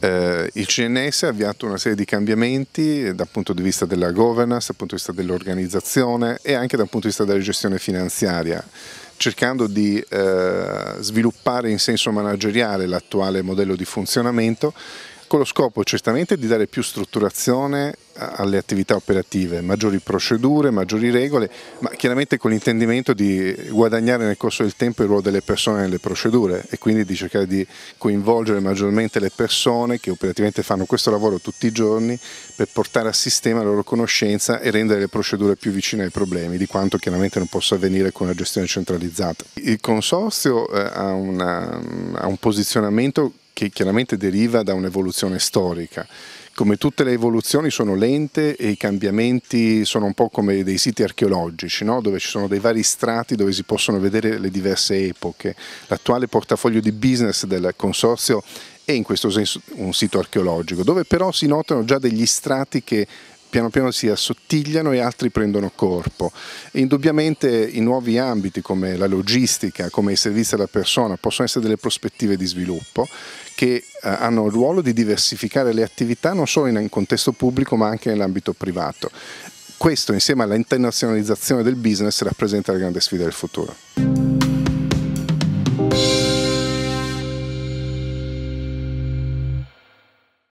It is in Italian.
Eh, il CNS ha avviato una serie di cambiamenti eh, dal punto di vista della governance, dal punto di vista dell'organizzazione e anche dal punto di vista della gestione finanziaria cercando di eh, sviluppare in senso manageriale l'attuale modello di funzionamento con lo scopo certamente di dare più strutturazione alle attività operative, maggiori procedure, maggiori regole, ma chiaramente con l'intendimento di guadagnare nel corso del tempo il ruolo delle persone nelle procedure e quindi di cercare di coinvolgere maggiormente le persone che operativamente fanno questo lavoro tutti i giorni per portare a sistema la loro conoscenza e rendere le procedure più vicine ai problemi, di quanto chiaramente non possa avvenire con una gestione centralizzata. Il consorzio eh, ha, una, ha un posizionamento che chiaramente deriva da un'evoluzione storica. Come tutte le evoluzioni sono lente e i cambiamenti sono un po' come dei siti archeologici, no? dove ci sono dei vari strati dove si possono vedere le diverse epoche. L'attuale portafoglio di business del consorzio è in questo senso un sito archeologico, dove però si notano già degli strati che piano piano si assottigliano e altri prendono corpo. E indubbiamente i nuovi ambiti come la logistica, come i servizi alla persona possono essere delle prospettive di sviluppo che eh, hanno il ruolo di diversificare le attività non solo in contesto pubblico ma anche nell'ambito privato. Questo insieme alla internazionalizzazione del business rappresenta la grande sfida del futuro.